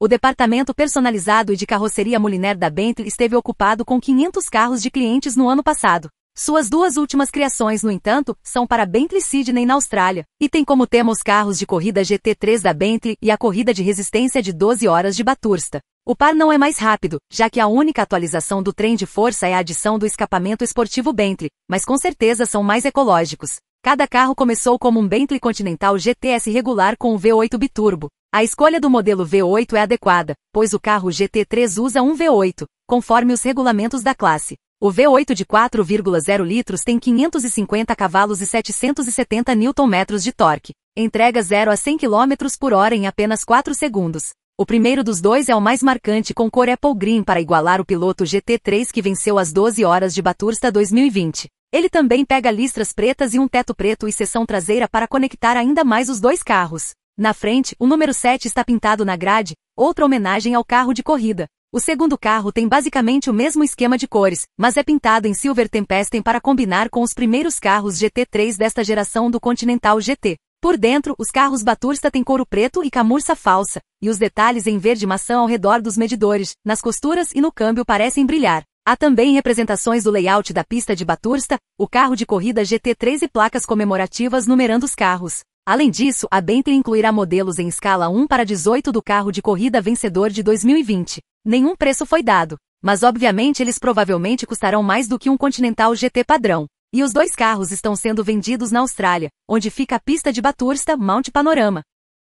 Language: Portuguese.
O departamento personalizado e de carroceria Muliner da Bentley esteve ocupado com 500 carros de clientes no ano passado. Suas duas últimas criações, no entanto, são para Bentley Sydney na Austrália, e tem como tema os carros de corrida GT3 da Bentley e a corrida de resistência de 12 horas de Batursta. O par não é mais rápido, já que a única atualização do trem de força é a adição do escapamento esportivo Bentley, mas com certeza são mais ecológicos. Cada carro começou como um Bentley Continental GTS regular com um V8 biturbo. A escolha do modelo V8 é adequada, pois o carro GT3 usa um V8, conforme os regulamentos da classe. O V8 de 4,0 litros tem 550 cavalos e 770 Nm de torque. Entrega 0 a 100 km por hora em apenas 4 segundos. O primeiro dos dois é o mais marcante com cor Apple Green para igualar o piloto GT3 que venceu as 12 horas de Batursta 2020. Ele também pega listras pretas e um teto preto e seção traseira para conectar ainda mais os dois carros. Na frente, o número 7 está pintado na grade, outra homenagem ao carro de corrida. O segundo carro tem basicamente o mesmo esquema de cores, mas é pintado em Silver Tempesten para combinar com os primeiros carros GT3 desta geração do Continental GT. Por dentro, os carros Batursta têm couro preto e camurça falsa, e os detalhes em verde maçã ao redor dos medidores, nas costuras e no câmbio parecem brilhar. Há também representações do layout da pista de Batursta, o carro de corrida GT3 e placas comemorativas numerando os carros. Além disso, a Bentley incluirá modelos em escala 1 para 18 do carro de corrida vencedor de 2020. Nenhum preço foi dado, mas obviamente eles provavelmente custarão mais do que um Continental GT padrão. E os dois carros estão sendo vendidos na Austrália, onde fica a pista de Bathursta Mount Panorama.